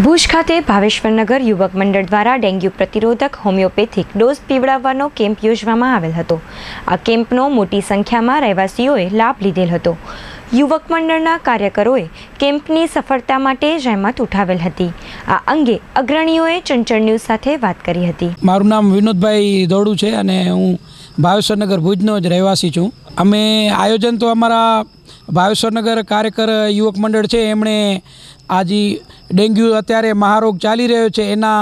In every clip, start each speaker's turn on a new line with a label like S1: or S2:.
S1: ભુજ ખાતે ભાવેશ્વરનગર યુવક મંડળ દ્વારા ડેન્ગ્યુ પ્રતિરોધક હોમિયોપેથિક ડોઝ પીવડાવવાનો કેમ્પ યોજવામાં આવેલ હતો આ કેમ્પનો મોટી સંખ્યામાં રહેવાસીઓએ લાભ લીધેલ હતો યુવક મંડળના કાર્યકરોએ કેમ્પની સફળતા માટે જહેમત ઉઠાવેલ હતી આ અંગે અગ્રણીઓએ ચંચળ ન્યૂઝ સાથે વાત કરી હતી
S2: મારું નામ વિનોદભાઈ દોડુ છે અને હું ભાવેશ્વરનગર ભુજનો જ રહેવાસી છું અમે આયોજન તો અમારા ભાવેશ્વરનગર કાર્યકર યુવક મંડળ છે એમણે આજી ડેન્ગ્યુ અત્યારે મહારોગ ચાલી રહ્યો છે એના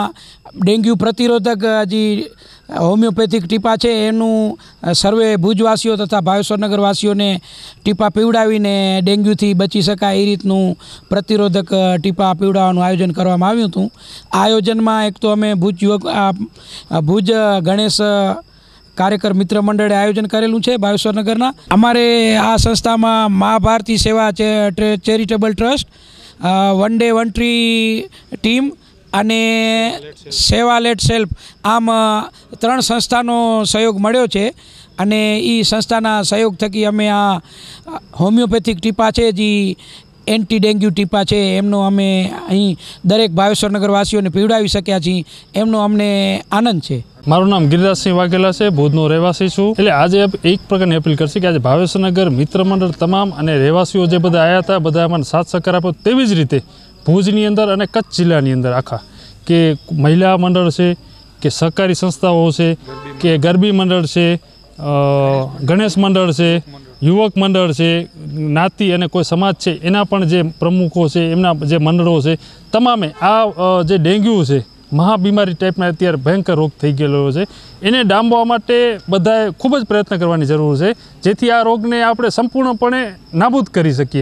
S2: ડેન્ગ્યુ પ્રતિરોધક જે હોમિયોપેથિક ટીપા છે એનું સર્વે ભુજવાસીઓ તથા ભાવેશ્વરનગરવાસીઓને ટીપા પીવડાવીને ડેન્ગ્યુથી બચી શકાય એ રીતનું પ્રતિરોધક ટીપા પીવડાવવાનું આયોજન કરવામાં આવ્યું હતું આ આયોજનમાં એક તો અમે ભુજ યુવક ભુજ ગણેશ કાર્યકર મિત્ર મંડળે આયોજન કરેલું છે ભાવેશ્વરનગરના અમારે આ સંસ્થામાં Maa Bharati Seva charitable trust one day one tree team અને સેવા લેટ સેલ્ફ આમ ત્રણ સંસ્થાનો સહયોગ મળ્યો છે અને એ સંસ્થાના સહયોગ થકી અમે આ હોમિયોપેથિક ટીપા છે જે એન્ટી ડેન્ગ્યુ ટીપા છે એમનો અમે અહીં દરેક ભાવેશ્વરનગરવાસીઓને નગરવાસીઓને પીવડાવી શક્યા છીએ એમનો અમને આનંદ છે મારું નામ ગિરિરાજસિંહ
S3: વાઘેલા છે ભુજનો રહેવાસી છું એટલે આજે એક પ્રકારની અપીલ કરશે કે આજે ભાવેશ્વરનગર મિત્ર મંડળ તમામ અને રહેવાસીઓ જે બધા આવ્યા હતા બધા અમને સાથ સહકાર આપ્યો તેવી જ રીતે ભુજની અંદર અને કચ્છ જિલ્લાની અંદર આખા કે મહિલા મંડળ છે કે સહકારી સંસ્થાઓ છે કે ગરબી મંડળ છે ગણેશ મંડળ છે યુવક મંડળ છે જ્ઞાતિ અને કોઈ સમાજ છે એના પણ જે પ્રમુખો છે એમના જે મંડળો છે તમામે આ જે ડેન્ગ્યુ છે મહાબીમારી ટાઈપના અત્યારે ભયંકર રોગ થઈ ગયેલો છે એને ડામવા માટે બધાએ ખૂબ જ પ્રયત્ન કરવાની જરૂર છે જેથી આ રોગને આપણે સંપૂર્ણપણે નાબૂદ કરી શકીએ